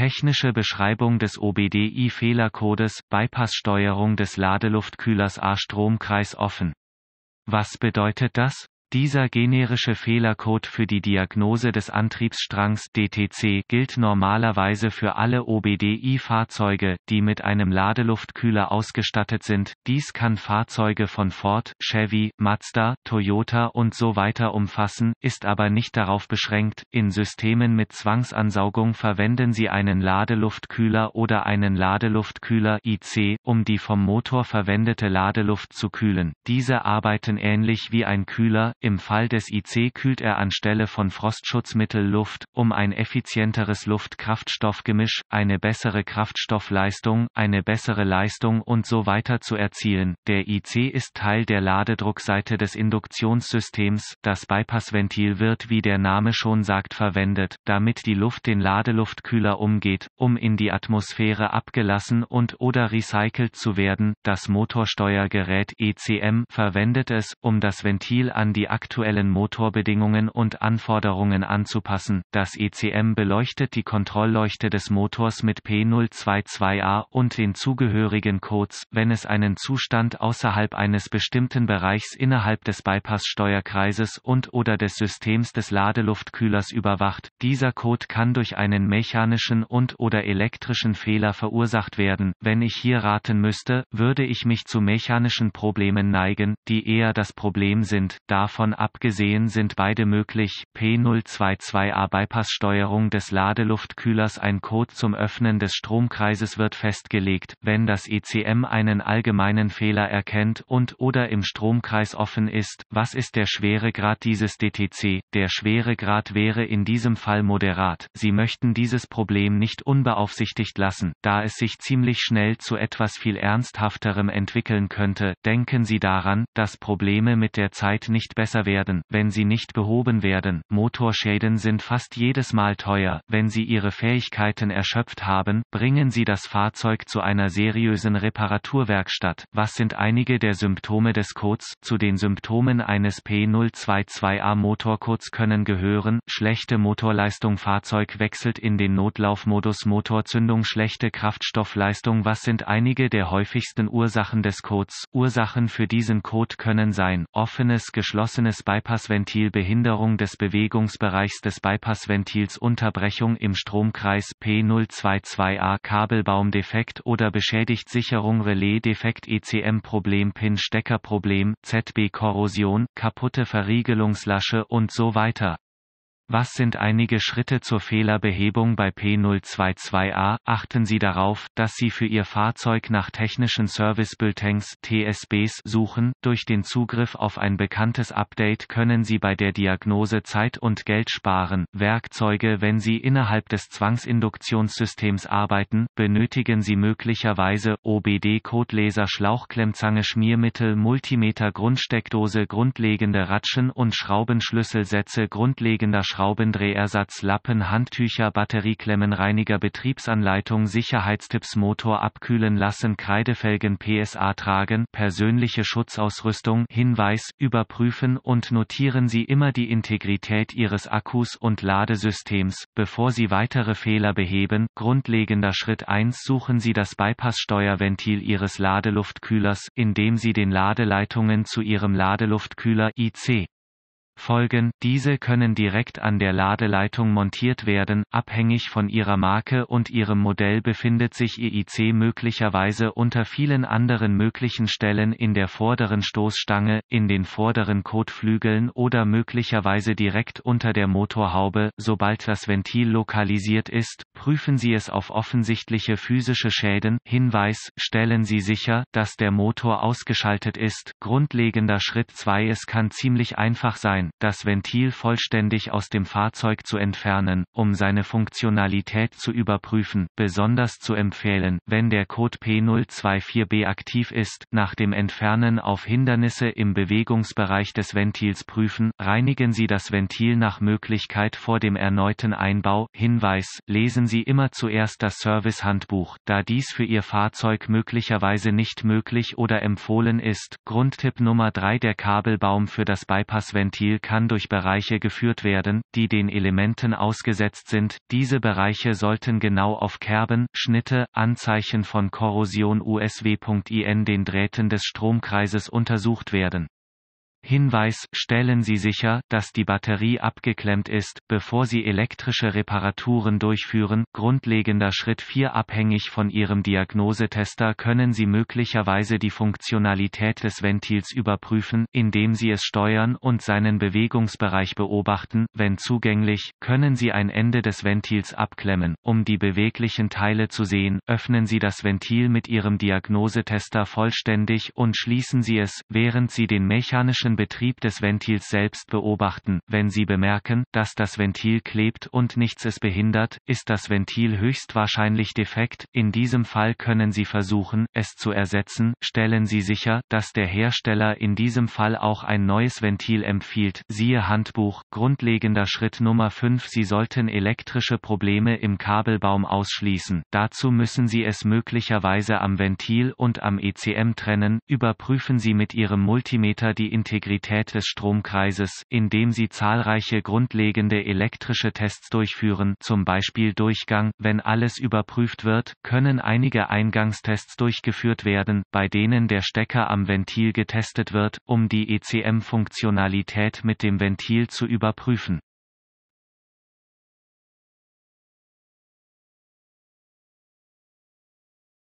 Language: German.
Technische Beschreibung des OBDI-Fehlercodes, Bypasssteuerung des Ladeluftkühlers A-Stromkreis offen. Was bedeutet das? Dieser generische Fehlercode für die Diagnose des Antriebsstrangs DTC gilt normalerweise für alle OBDI-Fahrzeuge, die mit einem Ladeluftkühler ausgestattet sind. Dies kann Fahrzeuge von Ford, Chevy, Mazda, Toyota und so weiter umfassen, ist aber nicht darauf beschränkt. In Systemen mit Zwangsansaugung verwenden Sie einen Ladeluftkühler oder einen Ladeluftkühler IC, um die vom Motor verwendete Ladeluft zu kühlen. Diese arbeiten ähnlich wie ein Kühler, im Fall des IC kühlt er anstelle von Frostschutzmittel Luft, um ein effizienteres Luft-Kraftstoff-Gemisch, eine bessere Kraftstoffleistung, eine bessere Leistung und so weiter zu erzielen. Der IC ist Teil der Ladedruckseite des Induktionssystems. Das Bypassventil wird, wie der Name schon sagt, verwendet, damit die Luft den Ladeluftkühler umgeht, um in die Atmosphäre abgelassen und oder recycelt zu werden. Das Motorsteuergerät ECM verwendet es, um das Ventil an die aktuellen Motorbedingungen und Anforderungen anzupassen. Das ECM beleuchtet die Kontrollleuchte des Motors mit P022A und den zugehörigen Codes, wenn es einen Zustand außerhalb eines bestimmten Bereichs innerhalb des Bypass-Steuerkreises und/oder des Systems des Ladeluftkühlers überwacht. Dieser Code kann durch einen mechanischen und/oder elektrischen Fehler verursacht werden. Wenn ich hier raten müsste, würde ich mich zu mechanischen Problemen neigen, die eher das Problem sind. Davon Davon abgesehen sind beide möglich. P022A Bypasssteuerung des Ladeluftkühlers Ein Code zum Öffnen des Stromkreises wird festgelegt, wenn das ECM einen allgemeinen Fehler erkennt und oder im Stromkreis offen ist. Was ist der Schweregrad dieses DTC? Der Schweregrad wäre in diesem Fall moderat. Sie möchten dieses Problem nicht unbeaufsichtigt lassen, da es sich ziemlich schnell zu etwas viel ernsthafterem entwickeln könnte. Denken Sie daran, dass Probleme mit der Zeit nicht besser besser werden, wenn sie nicht behoben werden. Motorschäden sind fast jedes Mal teuer. Wenn sie ihre Fähigkeiten erschöpft haben, bringen sie das Fahrzeug zu einer seriösen Reparaturwerkstatt. Was sind einige der Symptome des Codes? Zu den Symptomen eines P022A Motorcodes können gehören, schlechte Motorleistung Fahrzeug wechselt in den Notlaufmodus Motorzündung schlechte Kraftstoffleistung Was sind einige der häufigsten Ursachen des Codes? Ursachen für diesen Code können sein, offenes geschlossenes geschlossenes Bypassventil Behinderung des Bewegungsbereichs des Bypassventils Unterbrechung im Stromkreis P022A Kabelbaumdefekt oder beschädigt Sicherung Relaisdefekt ECM Problem Pin Stecker Problem ZB Korrosion kaputte Verriegelungslasche und so weiter was sind einige Schritte zur Fehlerbehebung bei P022A? Achten Sie darauf, dass Sie für Ihr Fahrzeug nach technischen Service Bulletins TSBs suchen. Durch den Zugriff auf ein bekanntes Update können Sie bei der Diagnose Zeit und Geld sparen. Werkzeuge Wenn Sie innerhalb des Zwangsinduktionssystems arbeiten, benötigen Sie möglicherweise OBD-Codeleser Schlauchklemmzange Schmiermittel Multimeter Grundsteckdose grundlegende Ratschen und Schraubenschlüsselsätze grundlegender Schraubenschlüssel Schraubendrehersatz Lappen Handtücher Reiniger, Betriebsanleitung Sicherheitstipps Motor abkühlen lassen Kreidefelgen PSA tragen persönliche Schutzausrüstung Hinweis, überprüfen und notieren Sie immer die Integrität Ihres Akkus und Ladesystems, bevor Sie weitere Fehler beheben. Grundlegender Schritt 1 Suchen Sie das Bypasssteuerventil Ihres Ladeluftkühlers, indem Sie den Ladeleitungen zu Ihrem Ladeluftkühler IC folgen, diese können direkt an der Ladeleitung montiert werden, abhängig von ihrer Marke und ihrem Modell befindet sich EIC möglicherweise unter vielen anderen möglichen Stellen in der vorderen Stoßstange, in den vorderen Kotflügeln oder möglicherweise direkt unter der Motorhaube, sobald das Ventil lokalisiert ist, prüfen Sie es auf offensichtliche physische Schäden, Hinweis, stellen Sie sicher, dass der Motor ausgeschaltet ist, grundlegender Schritt 2 Es kann ziemlich einfach sein, lassen, das Ventil vollständig aus dem Fahrzeug zu entfernen, um seine Funktionalität zu überprüfen, besonders zu empfehlen, wenn der Code P024B aktiv ist, nach dem Entfernen auf Hindernisse im Bewegungsbereich des Ventils prüfen, reinigen Sie das Ventil nach Möglichkeit vor dem erneuten Einbau. Hinweis, lesen Sie immer zuerst das Servicehandbuch, da dies für Ihr Fahrzeug möglicherweise nicht möglich oder empfohlen ist. Grundtipp Nummer 3 Der Kabelbaum für das Bypassventil kann durch Bereiche geführt werden, die den Elementen ausgesetzt sind. Diese Bereiche sollten genau auf Kerben, Schnitte, Anzeichen von Korrosion USW.IN den Drähten des Stromkreises untersucht werden. Hinweis, stellen Sie sicher, dass die Batterie abgeklemmt ist, bevor Sie elektrische Reparaturen durchführen. Grundlegender Schritt 4 Abhängig von Ihrem Diagnosetester können Sie möglicherweise die Funktionalität des Ventils überprüfen, indem Sie es steuern und seinen Bewegungsbereich beobachten. Wenn zugänglich, können Sie ein Ende des Ventils abklemmen. Um die beweglichen Teile zu sehen, öffnen Sie das Ventil mit Ihrem Diagnosetester vollständig und schließen Sie es, während Sie den mechanischen aktiven Betrieb des Ventils selbst beobachten. Wenn Sie bemerken, dass das Ventil klebt und nichts es behindert, ist das Ventil höchstwahrscheinlich defekt. In diesem Fall können Sie versuchen, es zu ersetzen. Stellen Sie sicher, dass der Hersteller in diesem Fall auch ein neues Ventil empfiehlt. Siehe Handbuch. Grundlegender Schritt Nummer 5. Sie sollten elektrische Probleme im Kabelbaum ausschließen. Dazu müssen Sie es möglicherweise am Ventil und am ECM trennen. Überprüfen Sie mit Ihrem Multimeter die Integrität Integrität des Stromkreises, indem sie zahlreiche grundlegende elektrische Tests durchführen, zum Beispiel Durchgang. Wenn alles überprüft wird, können einige Eingangstests durchgeführt werden, bei denen der Stecker am Ventil getestet wird, um die ECM-Funktionalität mit dem Ventil zu überprüfen.